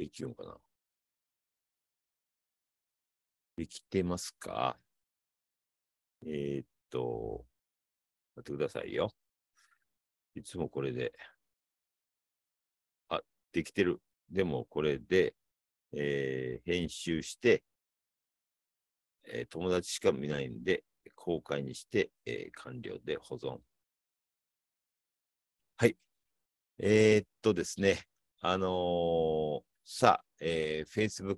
できようかな。できてますかえー、っと、待ってくださいよ。いつもこれで。あ、できてる。でもこれで、えー、編集して、えー、友達しか見ないんで、公開にして、えー、完了で保存。はい。えー、っとですね、あのさあ、えー、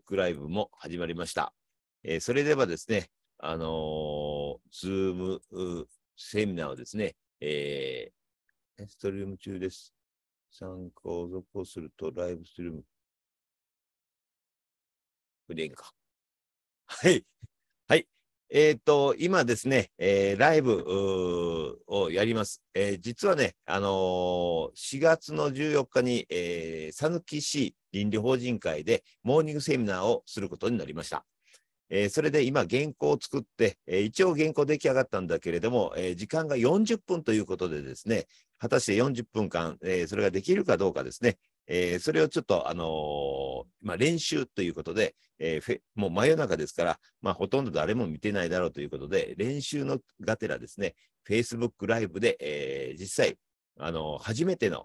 Facebook ライブも始まりました。えー、それではですね、あのー、ズームセミナーをですね、えー、ストリーム中です。参加を続行するとライブストリーム。これでいいか。はい。はい。えっ、ー、と、今ですね、えー、ライブをやります。えー、実はね、あの4月の14日に、えー、さぬき市倫理法人会でモーニングセミナーをすることになりました。えそれで今原稿を作って、え一応原稿出来上がったんだけれども、え時間が40分ということでですね、果たして40分間、えそれができるかどうかですね、えー、それをちょっと、あのー、まあ、練習ということで、えー、もう真夜中ですから、まあ、ほとんど誰も見てないだろうということで、練習のがてらですね、Facebook ライブで、えー、実際、あの初めての、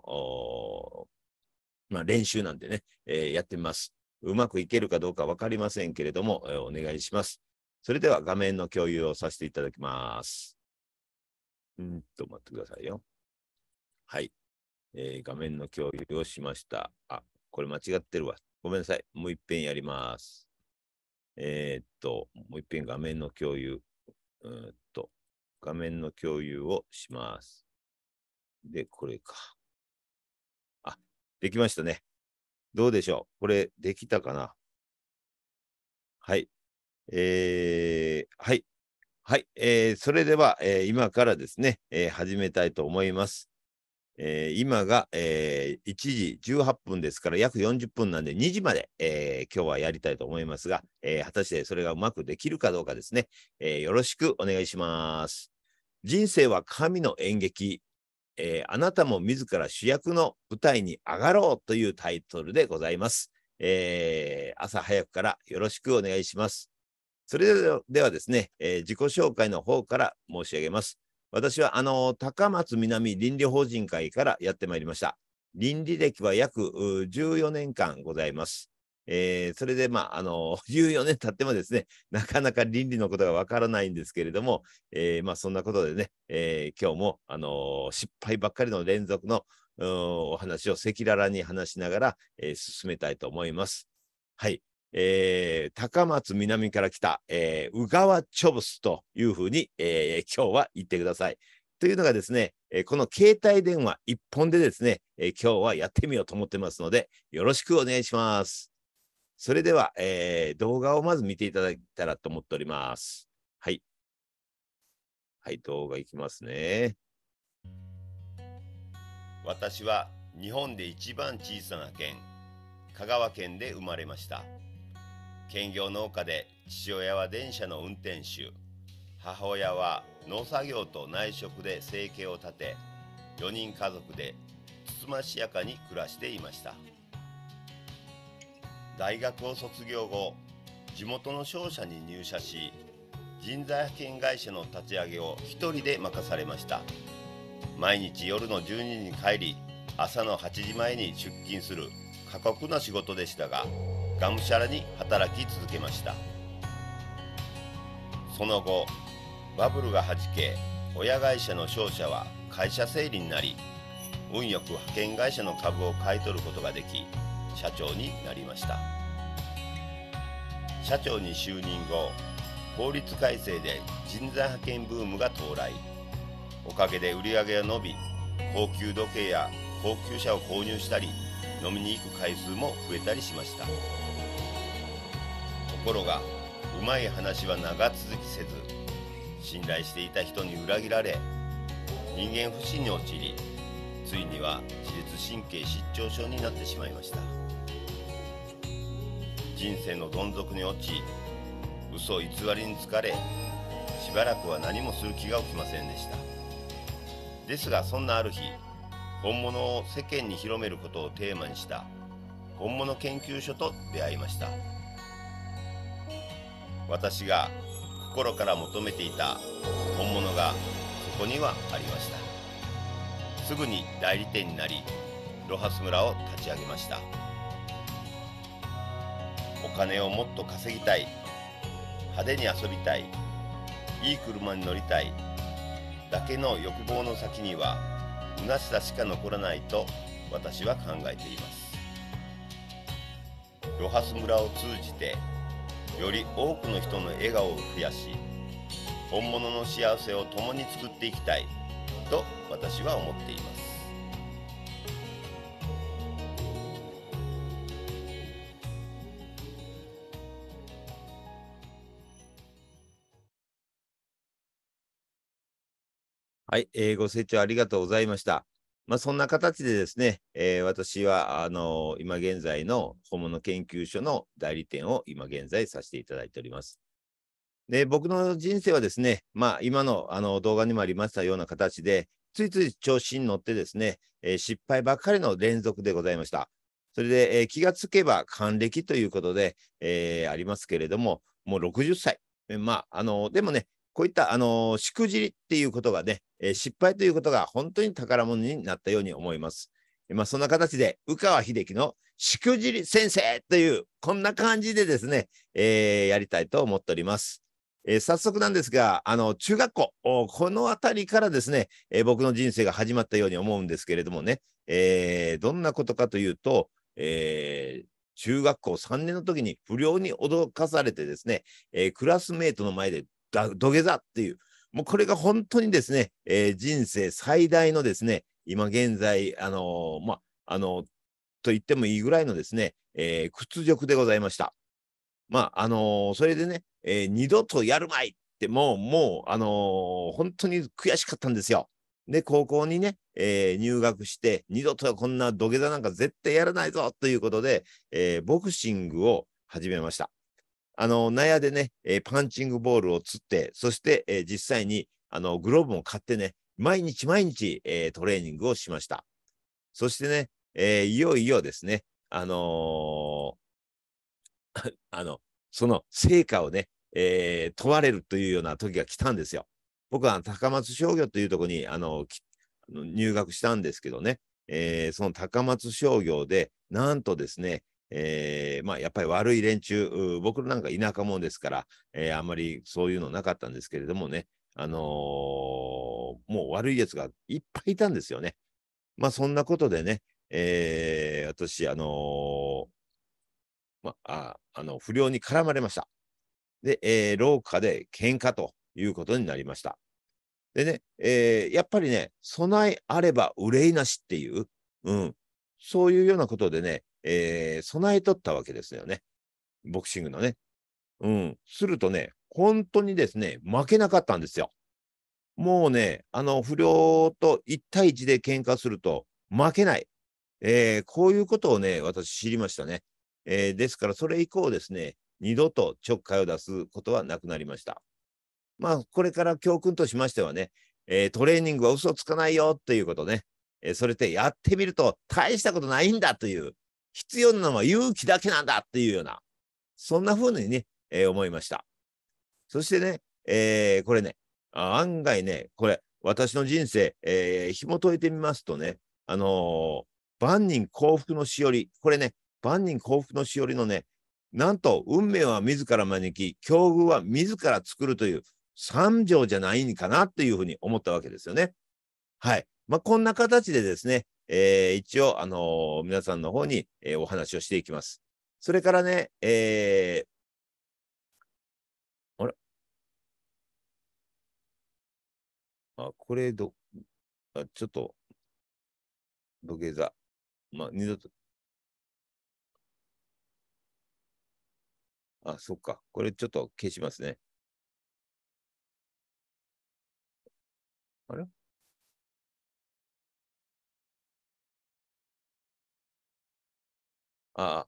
まあ、練習なんでね、えやってみます。うまくいけるかどうか分かりませんけれども、えお願いします。それでは画面の共有をさせていただきます。うんと、待ってくださいよ。はい。えー、画面の共有をしました。あ、これ間違ってるわ。ごめんなさい。もう一遍やります。えー、っと、もう一遍画面の共有。うんと、画面の共有をします。で、これか。あ、できましたね。どうでしょうこれ、できたかなはい。えー、はい。はい。えー、それでは、えー、今からですね、えー、始めたいと思います。えー、今が、えー、1時18分ですから約40分なんで2時まで、えー、今日はやりたいと思いますが、え果たしてそれがうまくできるかどうかですね、えよろしくお願いします。人生は神の演劇、えあなたも自ら主役の舞台に上がろうというタイトルでございます。え朝早くからよろしくお願いします。それではですね、え自己紹介の方から申し上げます。私はあの高松南倫理法人会からやってまいりました。倫理歴は約14年間ございます。えー、それで、まあ、あの、14 年経ってもですね、なかなか倫理のことがわからないんですけれども、えー、まあ、そんなことでね、えー、今日も、あの失敗ばっかりの連続のお話を赤裸々に話しながら、え進めたいと思います。はい。えー、高松南から来た、えー、宇川チョブスというふうに、えー、今日は言ってください。というのがですね、えこの携帯電話1本でですね、え今日はやってみようと思ってますので、よろしくお願いします。それでは、え動画をまず見ていただけたらと思っております。はい。はい、動画いきますね。私は日本で一番小さな県、香川県で生まれました。兼業農家で父親は電車の運転手母親は農作業と内職で生計を立て4人家族でつつましやかに暮らしていました大学を卒業後地元の商社に入社し人材派遣会社の立ち上げを1人で任されました毎日夜の12時に帰り朝の8時前に出勤する過酷な仕事でしたががむしゃらに働き続けましたその後バブルがはじけ親会社の商社は会社整理になり運よく派遣会社の株を買い取ることができ社長になりました社長に就任後法律改正で人材派遣ブームが到来おかげで売り上げは伸び高級時計や高級車を購入したり飲みに行く回数も増えたりしました。ころがうまい話は長続きせず信頼していた人に裏切られ人間不信に陥りついには自律神経失調症になってしまいました人生のどん底に落ち嘘偽りに疲れしばらくは何もする気が起きませんでしたですがそんなある日本物を世間に広めることをテーマにした本物研究所と出会いました。私が心から求めていた本物がそこにはありましたすぐに代理店になりロハス村を立ち上げましたお金をもっと稼ぎたい派手に遊びたいいい車に乗りたいだけの欲望の先には虚しさしか残らないと私は考えていますロハス村を通じてより多くの人の笑顔を増やし本物の幸せを共に作っていきたいと私は思っていますはい、えー、ご清聴ありがとうございました。まあ、そんな形でですね、えー、私はあのー、今現在の本物研究所の代理店を今現在させていただいております。で僕の人生はですね、まあ、今のあの動画にもありましたような形で、ついつい調子に乗ってですね、えー、失敗ばっかりの連続でございました。それで、えー、気がつけば還暦ということで、えー、ありますけれども、もう60歳。まあ、あの、でもね、こういったあのしくじりっていうことがね、え失敗ということが本当に宝物になったように思います。まあ、そんな形で、宇川秀樹のしくじり先生という、こんな感じでですね、えー、やりたいと思っております。えー、早速なんですが、あの、中学校、この辺りからですね、えー、僕の人生が始まったように思うんですけれどもね、えどんなことかというと、え中学校3年の時に不良に脅かされてですね、えクラスメートの前で土下座っていう、もうこれが本当にですね、えー、人生最大のですね、今現在、あのー、まあ、あのー、と言ってもいいぐらいのですね、え屈辱でございました。まあ、あのそれでね、え二度とやるまいってもう、もう、あの本当に悔しかったんですよ。で、高校にね、えー、入学して、二度とこんな土下座なんか絶対やらないぞということで、えー、ボクシングを始めました。あの、納屋でね、えー、パンチングボールを釣って、そして、えー、実際に、あの、グローブも買ってね、毎日毎日、えー、トレーニングをしました。そしてね、えいよいよですね、あの あの、その成果をね、え問われるというような時が来たんですよ。僕は高松商業というところに、あの、入学したんですけどね、えその高松商業で、なんとですね、えー、まあ、やっぱり悪い連中、僕なんか田舎者ですから、えー、あんまりそういうのなかったんですけれどもね、あのー、もう悪いやつがいっぱいいたんですよね。まあ、そんなことでね、えー、私、あのまあ、あの、不良に絡まれました。で、え廊下で喧嘩ということになりました。でね、えやっぱりね、備えあれば憂いなしっていう、うん、そういうようなことでね、えー、備えとったわけですよね。ボクシングのね。うん。するとね、本当にですね、負けなかったんですよ。もうね、あの、不良と1対1で喧嘩すると負けない。えー、こういうことをね、私知りましたね。えー、ですから、それ以降ですね、二度とちょっかいを出すことはなくなりました。まあ、これから教訓としましてはね、えー、トレーニングは嘘つかないよということね、えー、それってやってみると大したことないんだという、必要なのは勇気だけなんだっていうような、そんな風にね、えー、思いました。そしてね、えー、これね、案外ね、これ、私の人生、えー、紐解いてみますとね、あのー、万人幸福のしおり、これね、万人幸福のしおりのね、なんと、運命は自ら招き、境遇は自ら作るという、三条じゃないんかなっていうふうに思ったわけですよね。はい。まあ、こんな形でですね、えー、一応、あの皆さんの方に、えお話をしていきます。それからね、えー、あれあ、これど、あちょっと、土下座。まあ、二度と。あ、そっか。これちょっと消しますね。あれああ。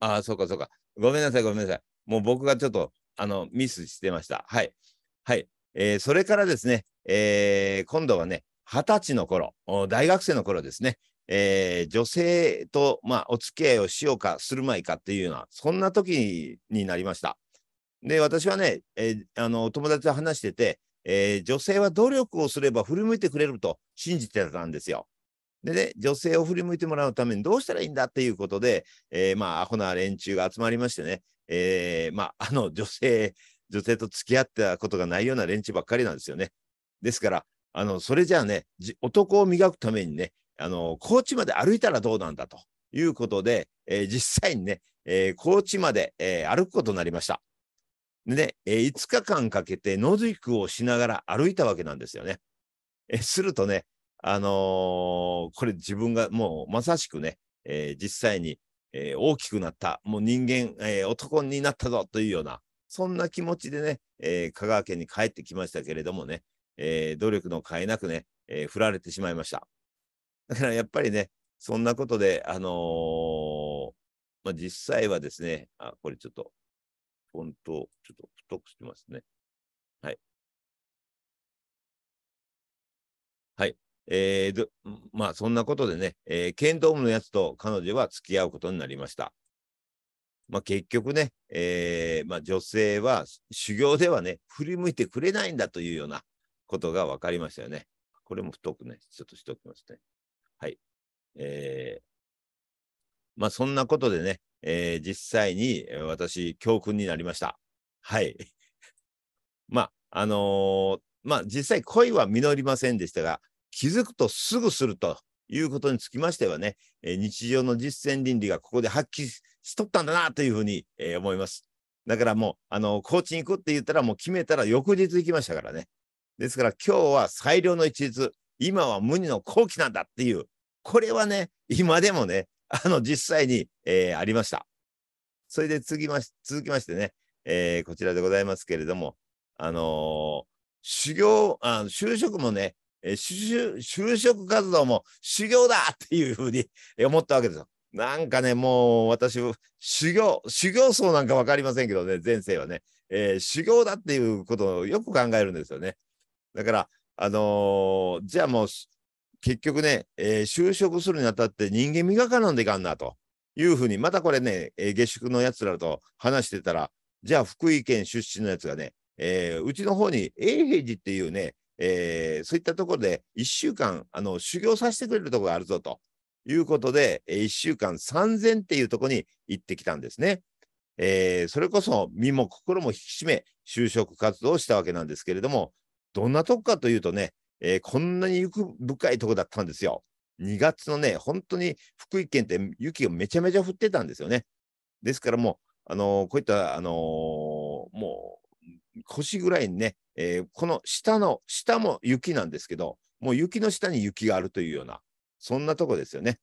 ああ、そうかそうか。ごめんなさい、ごめんなさい。もう僕がちょっと、あの、ミスしてました。はい。はい。えー、それからですね、えー、今度はね、二十歳の頃、大学生の頃ですね、えー、女性と、まあ、お付き合いをしようか、するまいかっていうような、そんな時になりました。で、私はね、えー、あの、友達と話してて、えー、女性は努力をすれば振り向いてくれると信じてたんですよ。でね、女性を振り向いてもらうためにどうしたらいいんだっていうことで、えー、まあ、アホな連中が集まりましてね、えー、まあ、あの女性、女性と付き合ったことがないような連中ばっかりなんですよね。ですから、あの、それじゃあね、男を磨くためにね、あの、高知まで歩いたらどうなんだということで、えー、実際にね、えー、高知まで、えー、歩くことになりました。でね、えー、5日間かけて野宿をしながら歩いたわけなんですよね。えー、するとね、あのー、これ自分がもうまさしくね、えー、実際に、えー、大きくなった、もう人間、え男になったぞというような、そんな気持ちでね、え香川県に帰ってきましたけれどもね、え努力の甲斐なくね、え振られてしまいました。だからやっぱりね、そんなことで、あのまあ、実際はですね、あ、これちょっと、本当ちょっと太くしてますね。はい。えー、まあそんなことでね、えー、剣道部のやつと彼女は付き合うことになりました。まあ、結局ね、えー、まあ、女性は修行ではね、振り向いてくれないんだというようなことが分かりましたよね。これも太くね、ちょっとしておきますね。はい。えー、まあ、そんなことでね、えー、実際に私、教訓になりました。はい。まあ、あのー、まあ、実際恋は実りませんでしたが、気づくとすぐするということにつきましてはね、え日常の実践倫理がここで発揮しとったんだなというふうに、え思います。だからもう、あの、コーチに行くって言ったらもう決めたら翌日行きましたからね。ですから今日は最良の一日、今は無二の好機なんだっていう、これはね、今でもね、あの、実際に、えー、ありました。それで続きまし続きましてね、えー、こちらでございますけれども、あのー、修行あ、就職もね、えー、就職活動も修行だっていうふうに思ったわけですよ。なんかね、もう私、修行、修行僧なんか分かりませんけどね、前世はね、えー、修行だっていうことをよく考えるんですよね。だから、あのー、じゃあもう、結局ね、えー、就職するにあたって人間磨かなんでいかんなというふうに、またこれね、えー、下宿のやつらと話してたら、じゃあ福井県出身のやつがね、えー、うちの方に永平寺っていうね、えー、そういったところで1週間あの修行させてくれるところがあるぞということで、えー、1週間3000っていうところに行ってきたんですね。えー、それこそ身も心も引き締め就職活動をしたわけなんですけれどもどんなとこかというとね、えー、こんなに雪深いとこだったんですよ。2月のね本当に福井県って雪がめちゃめちゃ降ってたんですよね。ですからもう、あのー、こういった、あのー、もう腰ぐらいにねえー、この下の、下も雪なんですけど、もう雪の下に雪があるというような、そんなとこですよね。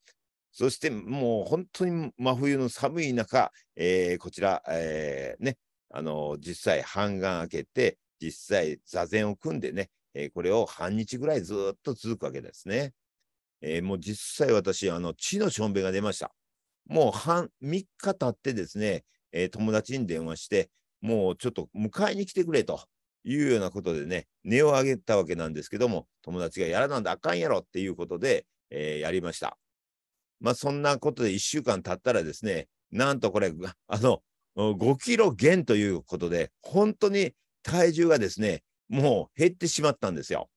そしてもう本当に真冬の寒い中、えー、こちら、えー、ね、あの実際、半眼開けて、実際、座禅を組んでね、えー、これを半日ぐらいずっと続くわけですね。えー、もう実際私、あの、地のしょんべが出ました。もう半、3日経ってですね、えー、友達に電話して、もうちょっと迎えに来てくれと。いうようなことでね、値を上げたわけなんですけども、友達がやらなんだあかんやろっていうことで、えー、やりました。まあ、そんなことで1週間経ったらですね、なんとこれ、あの、5キロ減ということで、本当に体重がですね、もう減ってしまったんですよ。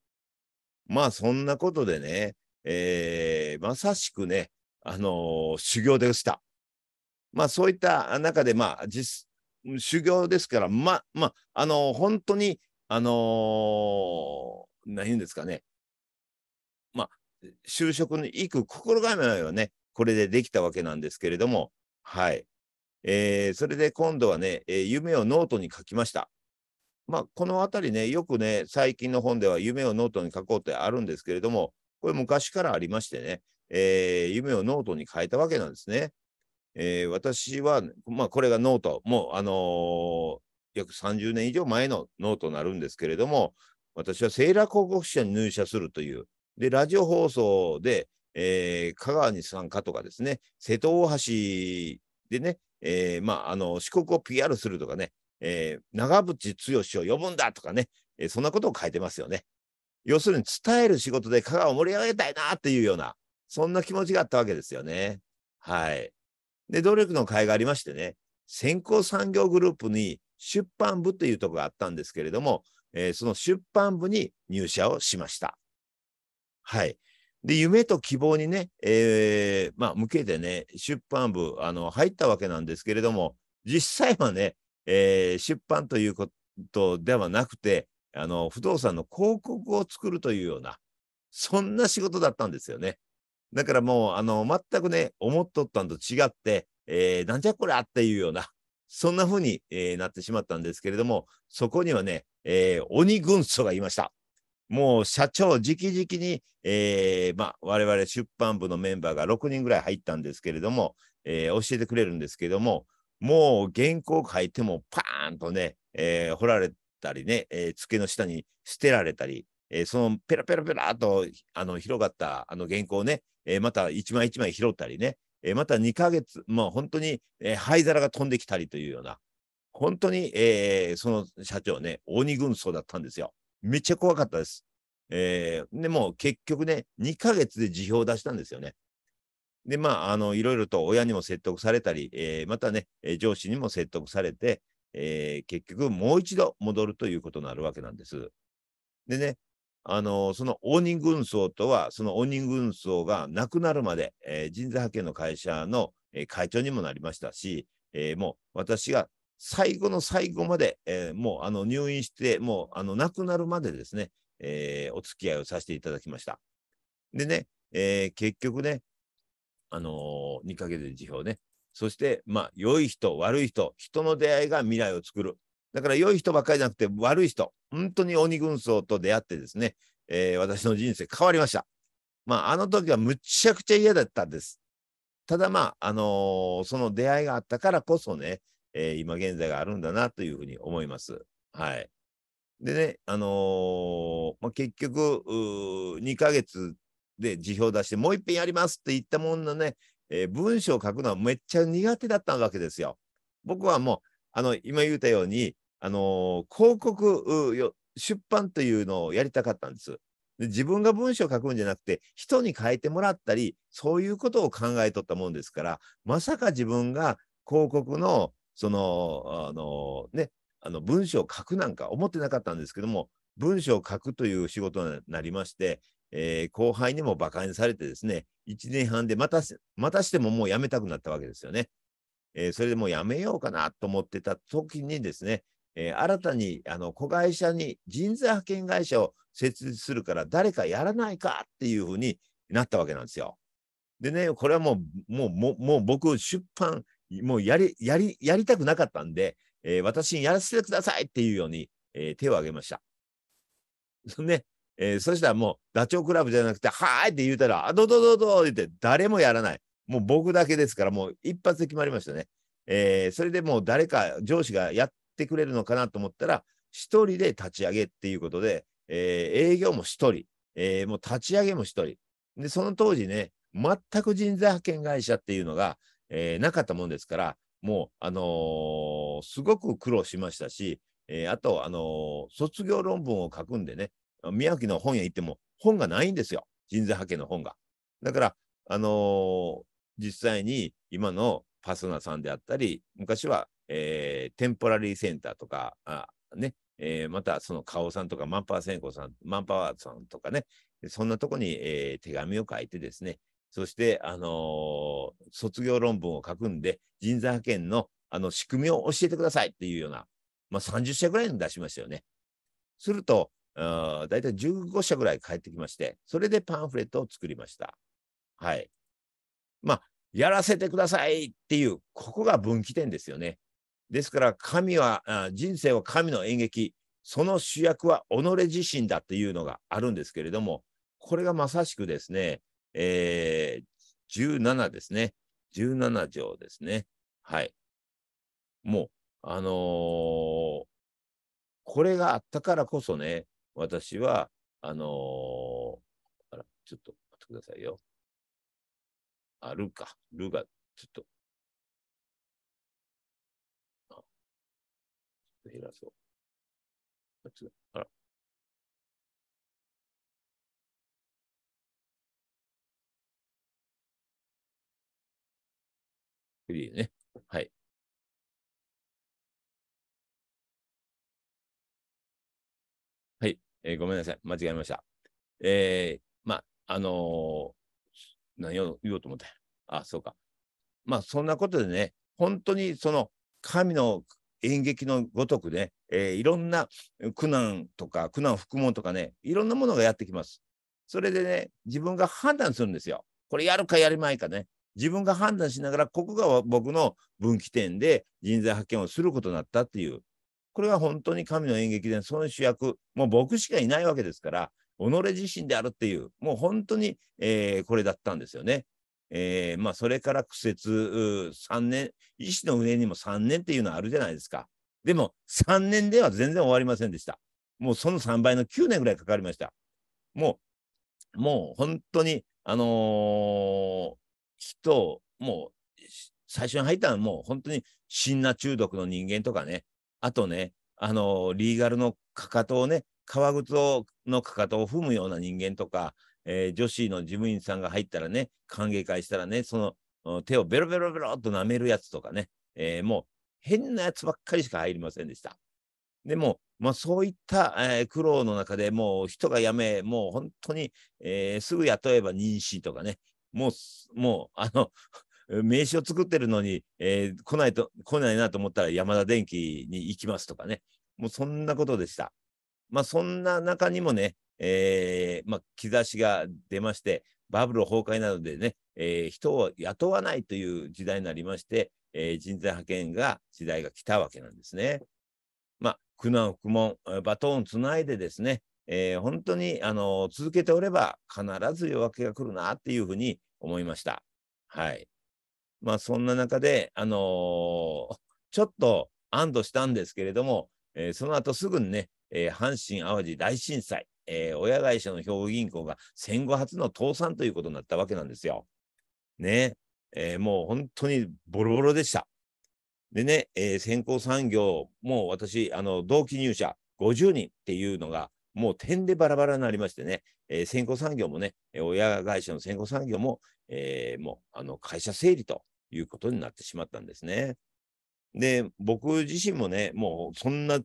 まあ、そんなことでね、えー、まさしくね、あのー、修行でした。まあ、そういった中で、まあ、実、修行ですから、ま、まあ、の、本当に、あのー、何言うんですかね。まあ、就職に行く心構えはね、これでできたわけなんですけれども、はい。えー、それで今度はね、えー、夢をノートに書きました。まあ、この辺りね、よくね、最近の本では夢をノートに書こうってあるんですけれども、これ昔からありましてね、えー、夢をノートに書いたわけなんですね。えー、私は、まあ、これがノート、もう、あのー、約30年以上前のノートになるんですけれども、私はセーラー広告社に入社するという、で、ラジオ放送で、えー、香川に参加とかですね、瀬戸大橋でね、えー、まあ、あの、四国を PR するとかね、えー、長渕剛を呼ぶんだとかね、えー、そんなことを書いてますよね。要するに伝える仕事で香川を盛り上げたいなっていうような、そんな気持ちがあったわけですよね。はい。で、努力の会がありましてね、先行産業グループに出版部というところがあったんですけれども、えー、その出版部に入社をしました。はい。で、夢と希望にね、えー、まあ、向けてね、出版部、あの、入ったわけなんですけれども、実際はね、えー、出版ということではなくて、あの、不動産の広告を作るというような、そんな仕事だったんですよね。だからもう、あの、全くね、思っとったんと違って、えー、なんじゃこりゃっていうような、そんな風に、えー、なってしまったんですけれども、そこにはね、えー、鬼軍曹がいました。もう社長直々に、えー、まあ、我々出版部のメンバーが6人ぐらい入ったんですけれども、えー、教えてくれるんですけども、もう原稿書いてもパーンとね、えー、掘られたりね、え机の下に捨てられたり、えー、そのペラペラペラとあの広がったあの原稿をね、えー、また一枚一枚拾ったりね、えー、また2ヶ月、まあ、本当に、えー、灰皿が飛んできたりというような、本当に、えー、その社長ね、鬼軍曹だったんですよ。めっちゃ怖かったです。えー、でも結局ね、2ヶ月で辞表を出したんですよね。で、まあ、あの、いろいろと親にも説得されたり、えー、またね、上司にも説得されて、えー、結局もう一度戻るということになるわけなんです。でね、あのその応仁軍曹とは、その応仁軍曹が亡くなるまで、えー、人材派遣の会社の、えー、会長にもなりましたし、えー、もう私が最後の最後まで、えー、もうあの入院して、もうあの亡くなるまでですね、えー、お付き合いをさせていただきました。でね、えー、結局ね、あのー、2ヶ月で辞表ね、そして、まあ、良い人、悪い人、人の出会いが未来を作る。だから、良い人ばっかりじゃなくて、悪い人、本当に鬼軍曹と出会ってですね、えー、私の人生変わりました。まあ、あの時はむちゃくちゃ嫌だったんです。ただまあ、あのー、その出会いがあったからこそね、えー、今現在があるんだなというふうに思います。はい。でね、あのー、まあ、結局、2ヶ月で辞表出して、もう一遍やりますって言ったもんのね、えー、文章を書くのはめっちゃ苦手だったわけですよ。僕はもう、あの、今言ったように、あの広告出版というのをやりたかったんですで。自分が文章を書くんじゃなくて人に書いてもらったりそういうことを考えとったもんですからまさか自分が広告のそのあのねあの文章を書くなんか思ってなかったんですけども文章を書くという仕事になりまして、えー、後輩にも馬鹿にされてですね1年半でまたまたしてももう辞めたくなったわけですよね。えー、それでもうやめようかなと思ってた時にですね、えー、新たにあの子会社に人材派遣会社を設立するから誰かやらないかっていうふうになったわけなんですよ。でね、これはもう、もう、もう、もう僕、出版、もうやり、やり、やりたくなかったんで、えー、私にやらせてくださいっていうように、えー、手を挙げました。ね、えー、そしたらもう、ダチョウ倶楽部じゃなくて、はーいって言うたら、あ、どうぞどうぞって言って、誰もやらない。もう僕だけですから、もう一発で決まりましたね。えー、それでもう誰か上司がやっってくれるのかなと思ったら、1人で立ち上げっていうことで、えー、営業も1人、えー、もう立ち上げも1人。で、その当時ね、全く人材派遣会社っていうのが、えー、なかったもんですから、もう、あのー、すごく苦労しましたし、えー、あと、あのー、卒業論文を書くんでね、宮城の本屋行っても本がないんですよ。人材派遣の本が。だから、あのー、実際に今のパスナさんであったり、昔はえー、テンポラリーセンターとか、あね、えー、またそのカオさんとかマンパワーセンコさん、マンパワーさんとかね、そんなとこに、えー、手紙を書いてですね、そして、あのー、卒業論文を書くんで、人材派遣のあの仕組みを教えてくださいっていうような、まあ、30社ぐらいの出しましたよね。すると、大体15社ぐらい返ってきまして、それでパンフレットを作りました。はい。まあ、やらせてくださいっていう、ここが分岐点ですよね。ですから神は人生は神の演劇その主役は己自身だというのがあるんですけれどもこれがまさしくですね、えー、17ですね17条ですねはいもうあのー、これがあったからこそね私はあのー、あらちょっと待ってくださいよあるかるがちょっと減らそう。あら。フリーね。はい。はい、えー、ごめんなさい。間違えました。えー、まあ、あのー、何を言おうと思って。あ、そうか。まあ、そんなことでね、本当にその神の演劇のごとくね、えー、いろんな苦難とか苦難を含むとかねいろんなものがやってきます。それでね自分が判断するんですよ。これやるかやりまいかね。自分が判断しながらここが僕の分岐点で人材派遣をすることになったっていうこれは本当に神の演劇でその主役もう僕しかいないわけですから己自身であるっていうもう本当に、えー、これだったんですよね。えー、まあ、それから苦節3年、医師の上にも3年っていうのはあるじゃないですか。でも、3年では全然終わりませんでした。もうその3倍の9年ぐらいかかりました。もう、もう本当に、あのー、人、もう、最初に入ったのはもう本当に死んだ中毒の人間とかね、あとね、あのー、リーガルのかかとをね、革靴のかかとを踏むような人間とか、えー、女子の事務員さんが入ったらね、歓迎会したらね、その手をベロベロベロっと舐めるやつとかね、えー、もう変なやつばっかりしか入りませんでした。でも、まあ、そういった、えー、苦労の中でもう人が辞め、もう本当に、えー、すぐ雇えば妊娠とかね、もう、もう、あの、名刺を作ってるのに、えー、来ないと、来ないなと思ったら山田電機に行きますとかね、もうそんなことでした。まあ、そんな中にもね、えー、まあ、兆しが出まして、バブル崩壊などでね、えー、人を雇わないという時代になりまして、えー、人材派遣が時代が来たわけなんですね。まあ、苦難、苦悶、バトンをつないでですね、えー、本当にあの続けておれば必ず夜明けが来るなっていうふうに思いました。はい。まあそんな中で、あのー、ちょっと安堵したんですけれども、えー、その後すぐにね、え阪神・淡路大震災、えー、親会社の兵庫銀行が戦後初の倒産ということになったわけなんですよ。ね。えー、もう本当にボロボロでした。でね、えー、先行産業、もう私、あの、同期入社50人っていうのが、もう点でバラバラになりましてね、えー、先行産業もね、親会社の先行産業も、えー、もう、あの、会社整理ということになってしまったんですね。で、僕自身もね、もうそんな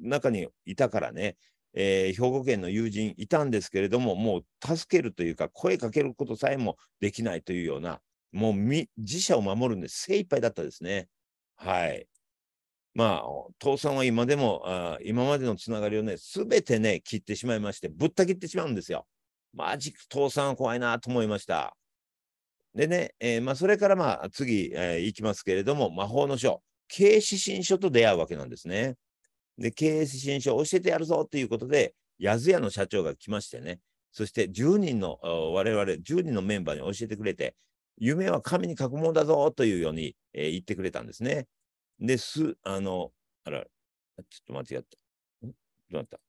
中にいたからね、えー、兵庫県の友人いたんですけれども、もう助けるというか、声かけることさえもできないというような、もう自社を守るんで精一杯だったですね。はい。まあ、父さんは今でも、あ今までのつながりをね、すべてね、切ってしまいまして、ぶった切ってしまうんですよ。マジ父さんは怖いなと思いました。でね、えー、まあ、それからまあ次、えー、いきますけれども、魔法の書、警視新書と出会うわけなんですね。で、経営指針書を教えてやるぞということで、やずやの社長が来ましてね、そして10人の、我々10人のメンバーに教えてくれて、夢は神に書くものだぞというように、えー、言ってくれたんですね。です、あの、あら、ちょっと間違った。んどうなった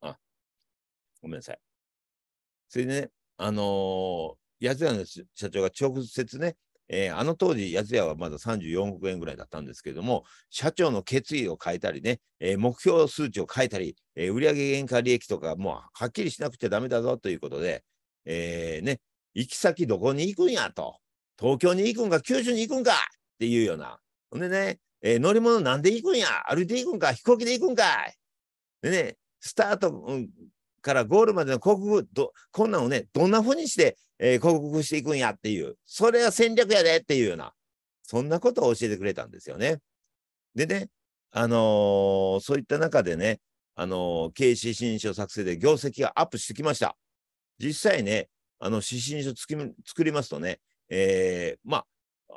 あ、ごめんなさい。それでね、あのー、やつらの社長が直接ね、えー、あの当時、八つ屋はまだ34億円ぐらいだったんですけれども、社長の決意を変えたりね、えー、目標数値を変えたり、えー、売上原価利益とか、もうはっきりしなくちゃだめだぞということで、えー、ね、行き先どこに行くんやと、東京に行くんか、九州に行くんかっていうような、ほんでね、えー、乗り物なんで行くんや、歩いて行くんか、飛行機で行くんかい。でね、スタート、からゴールまでの航空こんなのをね、どんなふうにして、えー、広告していくんやっていう、それは戦略やでっていうような、そんなことを教えてくれたんですよね。でね、あのー、そういった中でね、あのー、経営指針書作成で業績がアップしてきました。実際ね、あの、指針書作りますとね、えー、まあ、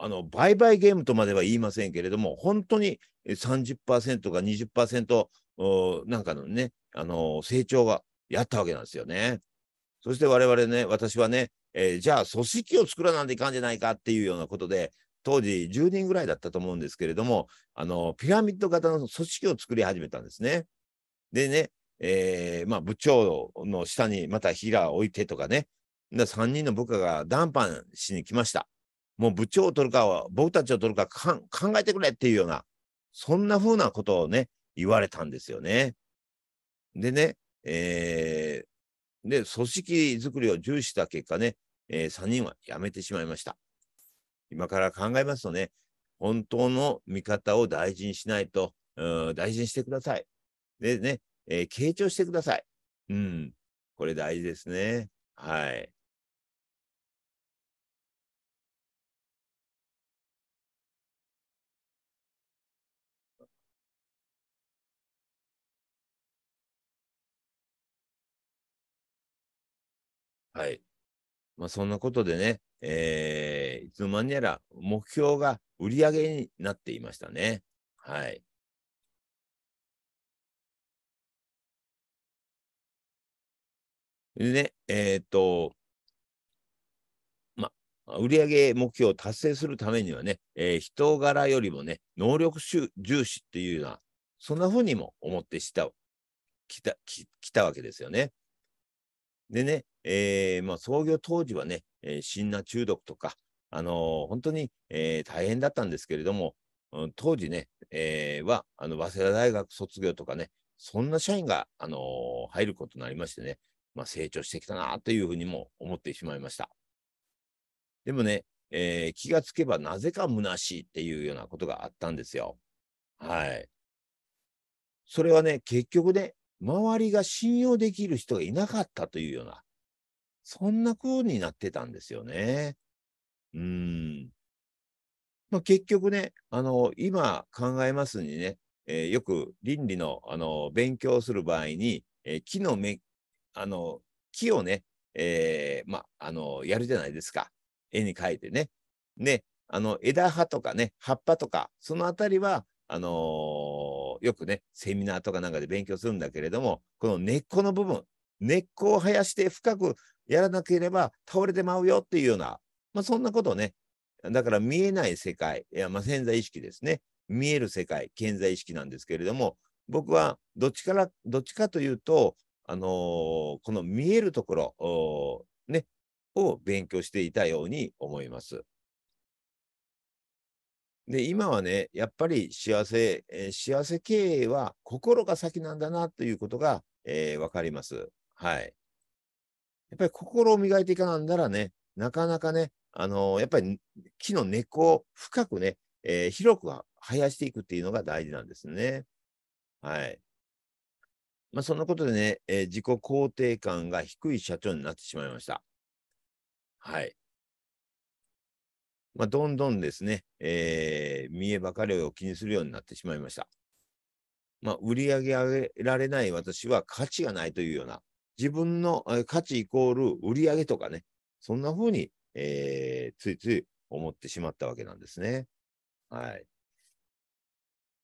あの、売買ゲームとまでは言いませんけれども、本当に30%か20%なんかのね、あのー、成長がやったわけなんですよね。そして我々ね、私はね、えー、じゃあ組織を作らなんていかんじゃないかっていうようなことで当時10人ぐらいだったと思うんですけれどもあのピラミッド型の組織を作り始めたんですね。でね、えー、まあ、部長の下にまたヒラを置いてとかねで3人の部下が談判しに来ました。もう部長を取るか僕たちを取るか考えてくれっていうようなそんな風なことをね言われたんですよね。でね、えー、で組織づくりを重視した結果ねえー、3人は辞めてしまいました。今から考えますとね、本当の味方を大事にしないと、うん、大事にしてください。でね、えー、傾聴してください。うん、これ大事ですね。はい。はい。まあ、そんなことでね、えー、いつの間にやら目標が売り上げになっていましたね。はい。でね、えっ、と、ま、売上目標を達成するためにはね、えー、人柄よりもね、能力重視っていうような、そんなふうにも思ってした、きた、き、きたわけですよね。でね、えー、まあ、創業当時はね、えー、辛中毒とか、あのー、本当に、えー、大変だったんですけれども、うん、当時ね、えー、はあの早稲田大学卒業とかね、そんな社員が、あの入ることになりましてね、まあ、成長してきたなというふうにも思ってしまいました。でもね、え気がつけばなぜか虚しいっていうようなことがあったんですよ。はい。それはね、結局ね、周りが信用できる人がいなかったというような、そんな風になってたんですよね。うん。まあ、結局ね、あの、今考えますにね、えー、よく倫理の、あの、勉強をする場合に、えー、木の目、あの、木をね、えー、まあ、あの、やるじゃないですか。絵に描いてね。で、あの、枝葉とかね、葉っぱとか、そのあたりは、あのーよくね、セミナーとかなんかで勉強するんだけれども、この根っこの部分、根っこを生やして深くやらなければ倒れてまうよっていうような、まあ、そんなことね、だから見えない世界、いやまあ潜在意識ですね、見える世界、潜在意識なんですけれども、僕はどっちからどっちかというと、あのー、この見えるところ、ね、を勉強していたように思います。で、今はね、やっぱり幸せ、えー、幸せ経営は心が先なんだなということが、えー、わかります。はい。やっぱり心を磨いていかなんだらね、なかなかね、あのー、やっぱり木の根っこを深くね、えー、広く生やしていくっていうのが大事なんですね。はい。まあ、そなことでね、えー、自己肯定感が低い社長になってしまいました。はい。まあ、どんどんですね、えー、見えばかりを気にするようになってしまいました。まあ、売り上げ上げられない私は価値がないというような、自分の価値イコール売り上げとかね、そんな風に、えー、ついつい思ってしまったわけなんですね。はい。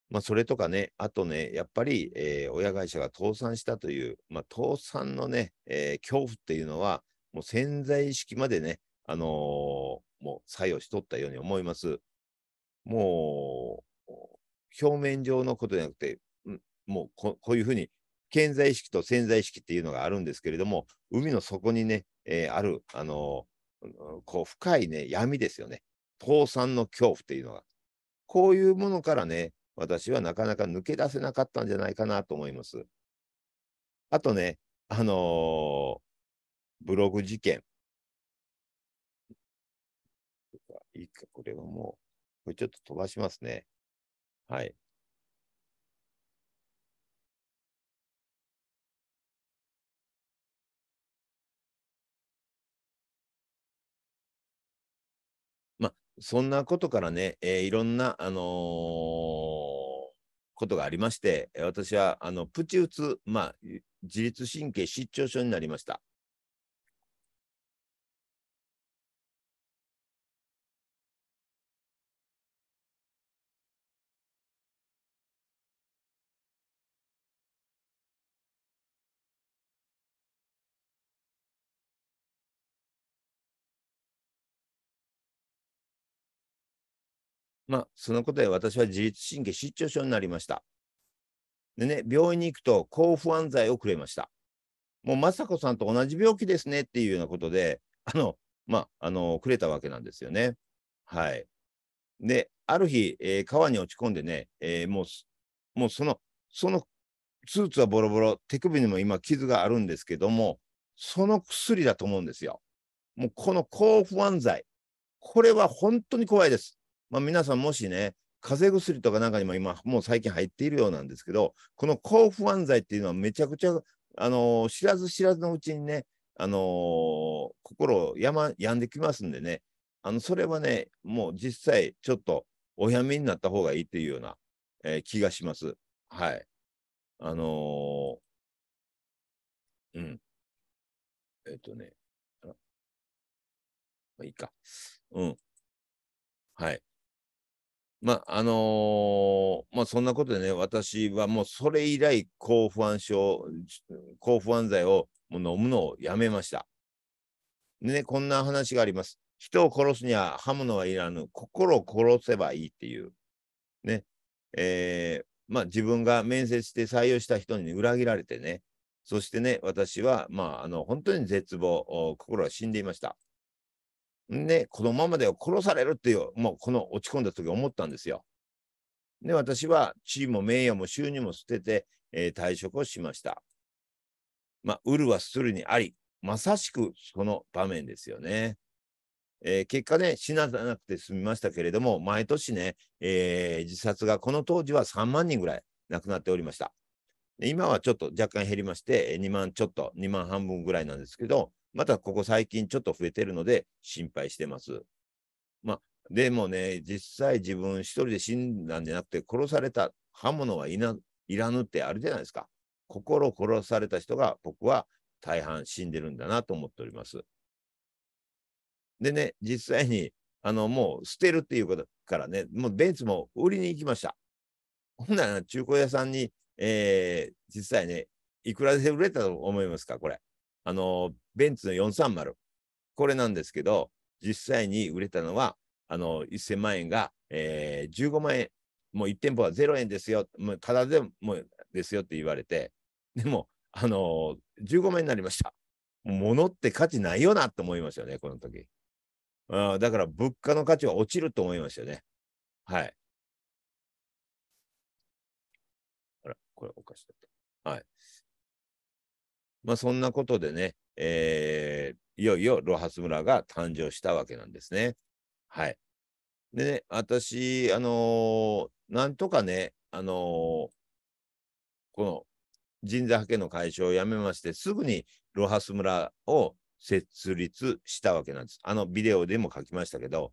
まあ、それとかね、あとね、やっぱり、えー、親会社が倒産したという、まあ、倒産のね、えー、恐怖っていうのは、もう潜在意識までね、あのー、も作用しとったように思います。もう、表面上のことじゃなくて、もうこういうふうに潜在意識と潜在意識っていうのがあるんですけれども、海の底にね、えー、ある、あのー、こう深いね、闇ですよね。倒産の恐怖っていうのが。こういうものからね、私はなかなか抜け出せなかったんじゃないかなと思います。あとね、あのー、ブログ事件。いいか、これはもう、これちょっと飛ばしますね。はい。まあ、そんなことからね、えー、いろんな、あのー、ことがありまして、私は、あの、プチ打つ、まあ、自律神経失調症になりました。まあ、そのことで私は自律神経失調症になりました。でね、病院に行くと抗不安剤をくれました。もう雅子さんと同じ病気ですねっていうようなことで、あの、まあ、あの、くれたわけなんですよね。はい。で、ある日、えー、川に落ち込んでね、えー、もう、もうその、そのスーツはボロボロ、手首にも今傷があるんですけども、その薬だと思うんですよ。もうこの抗不安剤、これは本当に怖いです。まあ、皆さんもしね、風邪薬とかなんかにも今、もう最近入っているようなんですけど、この抗不安剤っていうのはめちゃくちゃ、あのー、知らず知らずのうちにね、あのー、心を病んできますんでね、あのそれはね、もう実際ちょっとおやめになった方がいいっていうような、えー、気がします。はい。あのうん。えっ、とね、まあ、いいか。うん。はい。まああのー、まあそんなことでね私はもうそれ以来抗不安症抗不安剤をもう飲むのをやめました。でねこんな話があります。人を殺すには刃物はいらぬ心を殺せばいいっていうねえー、まあ自分が面接して採用した人に裏切られてねそしてね私はまああの本当に絶望心は死んでいました。で、このままでは殺されるっていう、もうこの落ち込んだ時思ったんですよ。で、私は地位も名誉も収入も捨てて、えー、退職をしました。まあ、売るはするにあり、まさしくその場面ですよね。えー、結果ね、死ななくて済みましたけれども、毎年ね、えー、自殺がこの当時は3万人ぐらい亡くなっておりました。今はちょっと若干減りまして、2万ちょっと、2万半分ぐらいなんですけど、またここ最近ちょっと増えてるので心配してます。まあ、でもね、実際自分一人で死んだんじゃなくて殺された刃物はいないらぬってあるじゃないですか。心を殺された人が僕は大半死んでるんだなと思っております。でね、実際にあのもう捨てるっていうことからね、もうベンツも売りに行きました。ほんなら中古屋さんに、えー、実際ね、いくらで売れたと思いますか、これ。あの、ベンツの430。これなんですけど、実際に売れたのは、あの、1000万円が、えー、15万円。もう1店舗は0円ですよ。もうただでもですよって言われて。でも、あのー、15万円になりました。物って価値ないよなって思いましたよね、この時。だから物価の価値は落ちると思いましたよね。はい。あら、これおかしだった。はい。まあ、そんなことでね、えー、いよいよロハス村が誕生したわけなんですね。はい。でね、私、あのー、なんとかね、あのー、この人材派遣の解消をやめまして、すぐにロハス村を設立したわけなんです。あのビデオでも書きましたけど、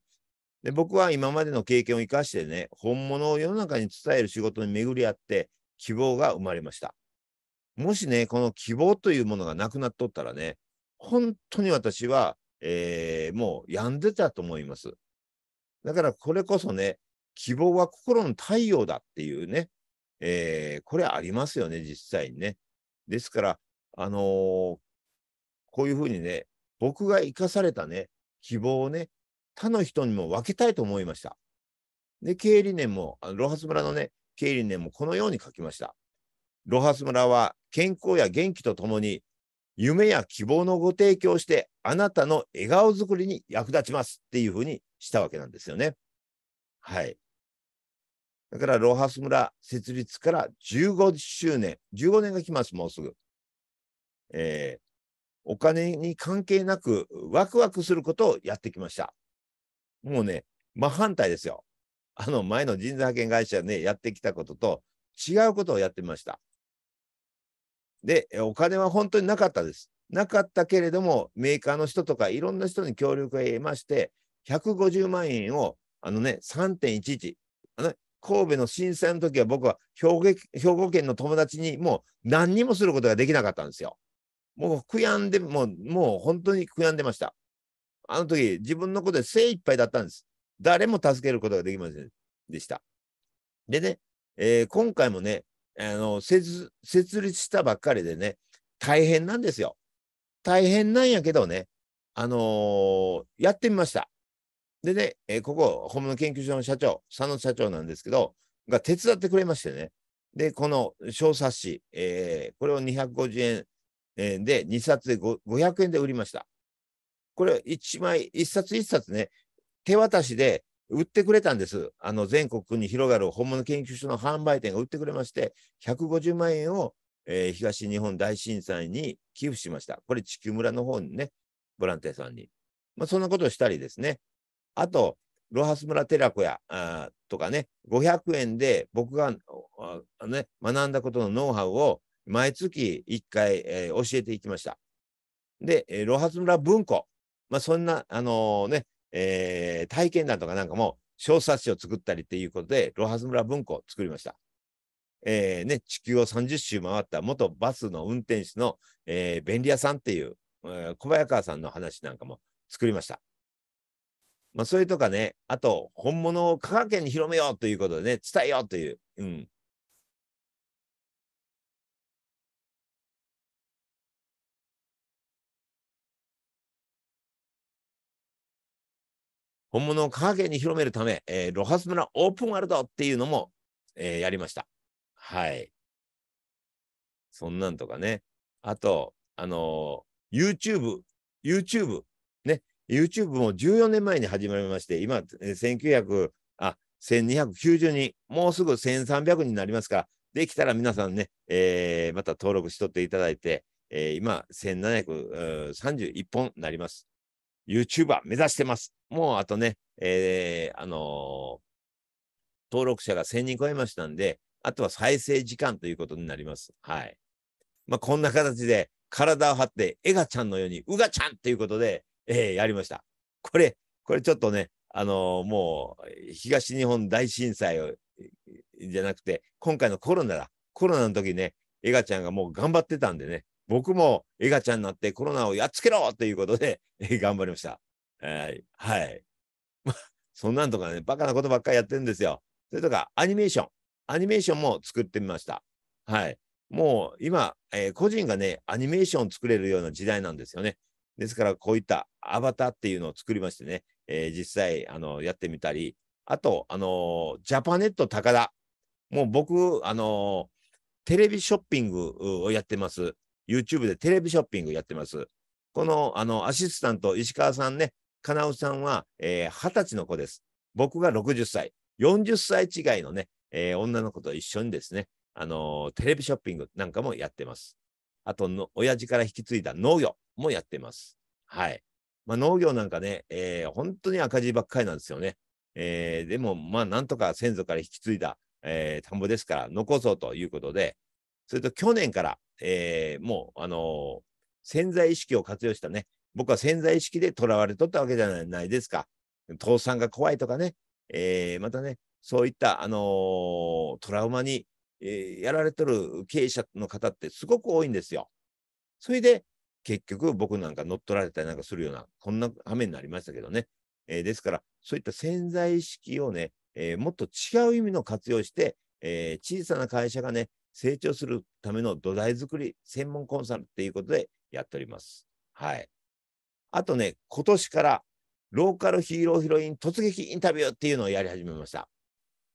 で僕は今までの経験を生かしてね、本物を世の中に伝える仕事に巡り合って、希望が生まれました。もしね、この希望というものがなくなっとったらね、本当に私は、えー、もう病んでたと思います。だからこれこそね、希望は心の太陽だっていうね、えー、これありますよね、実際にね。ですから、あのー、こういうふうにね、僕が生かされたね、希望をね、他の人にも分けたいと思いました。で、経理念も、あの村のね、経理念もこのように書きました。ロハス村は健康や元気とともに、夢や希望のご提供して、あなたの笑顔づくりに役立ちますっていうふうにしたわけなんですよね。はい。だから、ロハス村設立から15周年、15年が来ます、もうすぐ。えー、お金に関係なく、ワクワクすることをやってきました。もうね、真反対ですよ。あの前の人材派遣会社ね、やってきたことと違うことをやってみました。で、お金は本当になかったです。なかったけれども、メーカーの人とかいろんな人に協力を得まして、150万円を、あのね、3.11、あの神戸の震災の時は僕は兵庫県の友達にもう何にもすることができなかったんですよ。もう悔やんで、もうもう本当に悔やんでました。あの時、自分のことで精一杯だったんです。誰も助けることができませんでした。でね、えー、今回もね、あの設立したばっかりでね、大変なんですよ。大変なんやけどね、あのー、やってみました。でね、えー、ここ、本物研究所の社長、佐野社長なんですけど、が手伝ってくれましてね。で、この小冊子、えー、これを250円で、2冊で500円で売りました。これ、1枚、1冊1冊ね、手渡しで売ってくれたんです。あの全国に広がる本物研究所の販売店が売ってくれまして、150万円を、えー、東日本大震災に寄付しました。これ、地球村の方にね、ボランティアさんに。まあ、そんなことをしたりですね。あと、ロハス村寺子屋あとかね、500円で僕が、ね、学んだことのノウハウを毎月1回、えー、教えていきました。で、ロハス村文庫。まあ、そんな、あのー、ね、えー、体験談とかなんかも小冊子を作ったりっていうことで、ロハス村文庫を作りました。えーね、地球を30周回った元バスの運転手の、えー、便利屋さんっていう、えー、小早川さんの話なんかも作りました。まあ、それとかね、あと、本物を香川県に広めようということでね、伝えようという、うん、本物を香川に広めるため、えー、ロハス村オープンワールドっていうのも、えー、やりました。はい。そんなんとかね。あと、あのー、YouTube、YouTube、ね、YouTube も14年前に始まりまして、今、1900、あ、1290人、もうすぐ1300人になりますから、できたら皆さんね、えー、また登録しとっていただいて、えー、今、1731本になります。YouTuber 目指してます。もうあとね、えー、あのー、登録者が1000人超えましたんで、あとは再生時間ということになります。はい。まあ、こんな形で体を張って、エガちゃんのように、うがちゃんということで、えー、やりました。これ、これちょっとね、あのー、もう、東日本大震災を、じゃなくて、今回のコロナだ。コロナの時ね、エガちゃんがもう頑張ってたんでね、僕もエガちゃんになってコロナをやっつけろということで、えー、頑張りました。はい。はい。ま そんなんとかね、バカなことばっかりやってるんですよ。それとか、アニメーション。アニメーションも作ってみました。はい。もう今、えー、個人がね、アニメーションを作れるような時代なんですよね。ですから、こういったアバターっていうのを作りましてね、えー、実際、あの、やってみたり、あと、あのジャパネット高田。もう僕、あのテレビショッピングをやってます。YouTube でテレビショッピングやってます。この、あの、アシスタント、石川さんね、かなうさんは、えー、20歳の子です。僕が60歳、40歳違いのね、えー、女の子と一緒にですね、あのー、テレビショッピングなんかもやってます。あとの、親父から引き継いだ農業もやってます。はい。まあ、農業なんかね、えー、本当に赤字ばっかりなんですよね。えー、でも、まあ、なんとか先祖から引き継いだ、えー、田んぼですから、残そうということで、それと去年から、えー、もう、あのー、潜在意識を活用したね、僕は潜在意識でとらわれとったわけじゃないですか。倒産が怖いとかね、えー、またね、そういった、あのー、トラウマに、えー、やられとる経営者の方ってすごく多いんですよ。それで、結局僕なんか乗っ取られたりなんかするような、こんな雨になりましたけどね。えー、ですから、そういった潜在意識をね、えー、もっと違う意味の活用して、えー、小さな会社がね、成長するための土台づくり専門コンサルっていうことでやっております。はい。あとね、今年からローカルヒーローヒロイン突撃インタビューっていうのをやり始めました。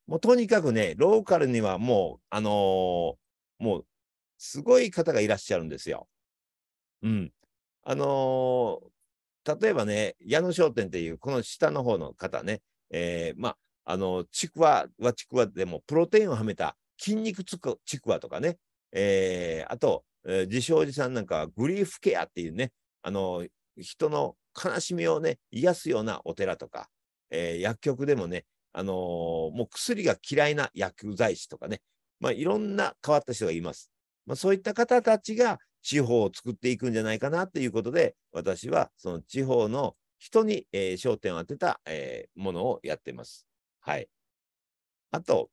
もうとにかくね、ローカルにはもう、あのー、もう、すごい方がいらっしゃるんですよ。うん。あのー、例えばね、矢野商店っていう、この下の方の方ね、えー、まあ、あの、ちくわはちくわでも、プロテインをはめた筋肉つくちくわとかね、えー、あと、えー、自称おじさんなんかはグリーフケアっていうね、あの、人の悲しみをね、癒すようなお寺とか、えー、薬局でもね、あのー、もう薬が嫌いな薬剤師とかね、まあ、いろんな変わった人がいます。まあ、そういった方たちが地方を作っていくんじゃないかなということで、私はその地方の人に、えー、焦点を当てた、えー、ものをやってます。はい。あと、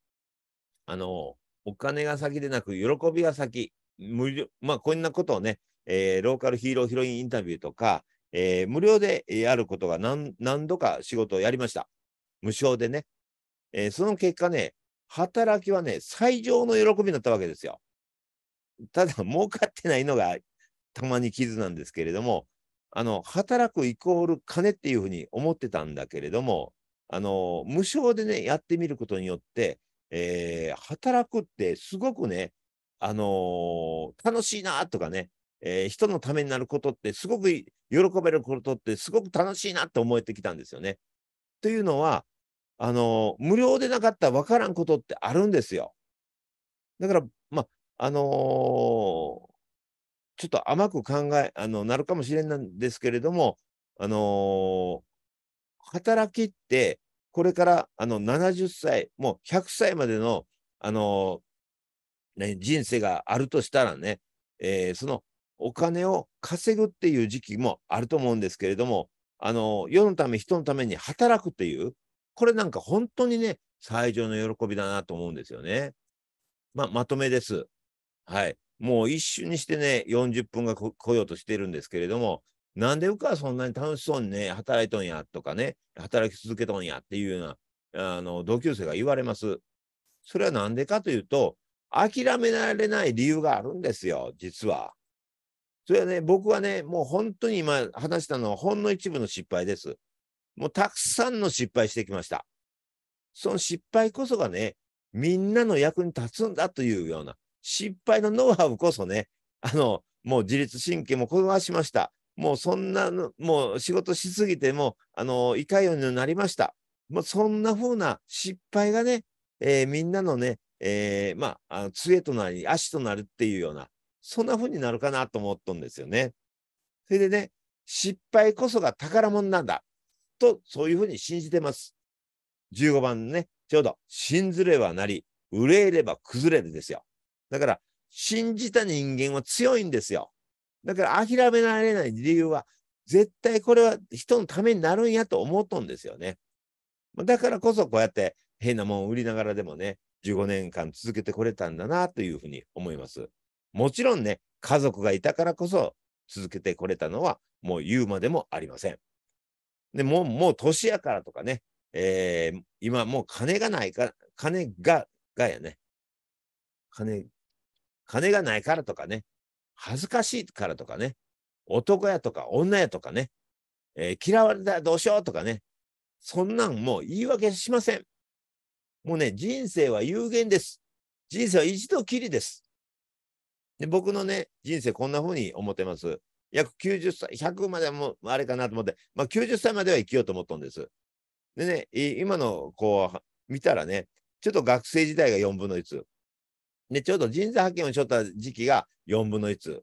あの、お金が先でなく、喜びが先。無料まあ、こんなことをね、えー、ローカルヒーローヒロインインタビューとか、えー、無料でやることが何度か仕事をやりました。無償でね。えー、その結果ね、働きはね、最上の喜びだったわけですよ。ただ、儲かってないのがたまに傷なんですけれども、あの、働くイコール金っていうふうに思ってたんだけれども、あの、無償でね、やってみることによって、えー、働くってすごくね、あのー、楽しいなとかね、えー、人のためになることってすごく喜べることってすごく楽しいなって思えてきたんですよね。というのはあの無料でなかった分からんことってあるんですよ。だからまああのー、ちょっと甘く考えあのなるかもしれないんですけれどもあのー、働きってこれからあの70歳もう100歳までのあのね、人生があるとしたらね、えー、そのお金を稼ぐっていう時期もあると思うんですけれども、あの、世のため、人のために働くっていう、これなんか本当にね、最上の喜びだなと思うんですよね。ままとめです。はい。もう一瞬にしてね、40分が来ようとしてるんですけれども、なんでうかそんなに楽しそうにね、働いとんやとかね、働き続けとんやっていうような、あの、同級生が言われます。それはなんでかというと、諦められない理由があるんですよ、実は。それはね、僕はね、もう本当に今話したのはほんの一部の失敗です。もうたくさんの失敗してきました。その失敗こそがね、みんなの役に立つんだというような、失敗のノウハウこそね、あの、もう自律神経も壊しました。もうそんなの、もう仕事しすぎても、あの、いかようになりました。もうそんな風な失敗がね、えー、みんなのね、えー、まあ、杖となり、足となるっていうような、そんな風になるかなと思っとんですよね。それでね、失敗こそが宝物なんだ。と、そういうふうに信じてます。15番ね、ちょうど、信ずればなり、憂えれば崩れるですよ。だから、信じた人間は強いんですよ。だから諦められない理由は、絶対これは人のためになるんやと思っとんですよね。だからこそこうやって変なもん売りながらでもね、15年間続けてこれたんだなというふうに思います。もちろんね、家族がいたからこそ続けてこれたのはもう言うまでもありません。でもう、もう年やからとかね、えー、今もう金がないから、金が、がやね。金、金がないからとかね、恥ずかしいからとかね、男やとか女やとかね、えー、嫌われたらどうしようとかね、そんなんもう言い訳しません。もうね、人生は有限です。人生は一度きりです。で僕のね、人生こんな風に思ってます。約90歳、100までもあれかなと思って、まあ、90歳までは生きようと思ったんです。でね、今の子を見たらね、ちょっと学生時代が4分の1。で、ちょうど人材派遣をしょった時期が4分の1。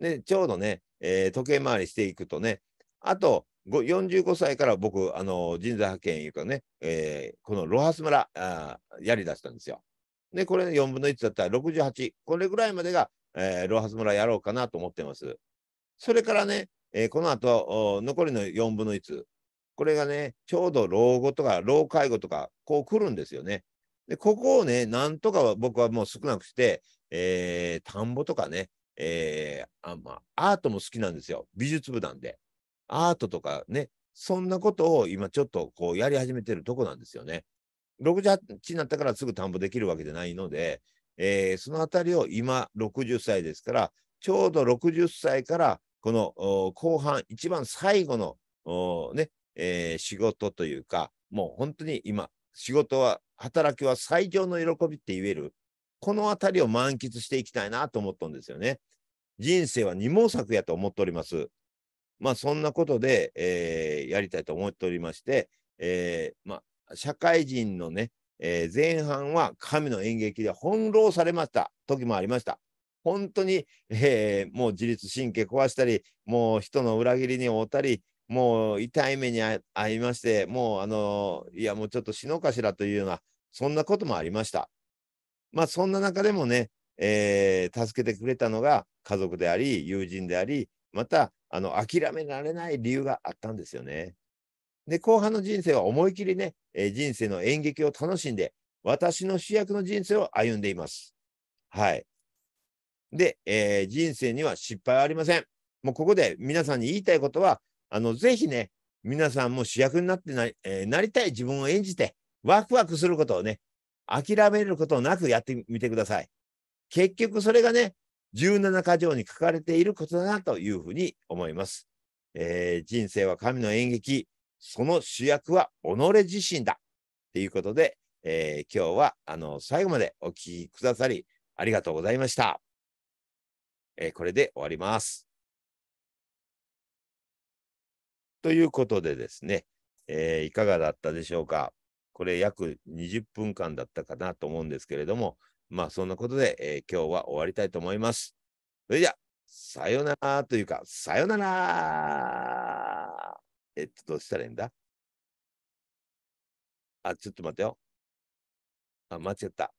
で、ちょうどね、えー、時計回りしていくとね、あと、45歳から僕、あの人材派遣いうかね、えー、このロハス村あやりだしたんですよ。で、これ、4分の1だったら68。これぐらいまでがえー、ロハス村やろうかなと思ってます。それからね、えー、この後、残りの4分の1。これがね、ちょうど老後とか老介護とか、こう来るんですよね。で、ここをね、なんとか僕はもう少なくして、えー、田んぼとかね、えー、あまあ、アートも好きなんですよ。美術部なんで。アートとかね、そんなことを今ちょっとこうやり始めてるとこなんですよね。68になったからすぐ田んぼできるわけじゃないので、えー、そのあたりを今60歳ですから、ちょうど60歳からこの後半、一番最後の、ねえー、仕事というか、もう本当に今、仕事は、働きは最上の喜びって言える、このあたりを満喫していきたいなと思ったんですよね。人生は二毛作やと思っております。まあ、そんなことで、えー、やりたいと思っておりまして、えー、まあ、社会人のね、えー、前半は神の演劇で翻弄されました時もありました。本当に、えー、もう自律神経壊したり、もう人の裏切りに負ったり、もう痛い目に遭いまして、もうあのいや、もうちょっと死のうかしらというような、そんなこともありました。まあ、そんな中でもね、えー、助けてくれたのが家族であり、友人であり、また、あの、諦められない理由があったんですよね。で、後半の人生は思い切りね、えー、人生の演劇を楽しんで、私の主役の人生を歩んでいます。はい。で、えー、人生には失敗はありません。もうここで皆さんに言いたいことは、あの、ぜひね、皆さんも主役になってな,、えー、なりたい自分を演じて、ワクワクすることをね、諦めることなくやってみてください。結局それがね、17か条に書かれていることだなというふうに思います。えー、人生は神の演劇。その主役は己自身だ。ということで、えー、今日はあの最後までお聴きくださりありがとうございました。えー、これで終わります。ということでですね、えー、いかがだったでしょうか。これ約20分間だったかなと思うんですけれども、まあそんなことで、えー、今日は終わりたいと思います。それじゃ、さよならというか、さよならえっと、どうしたらいいんだあ、ちょっと待ってよ。あ、間違った。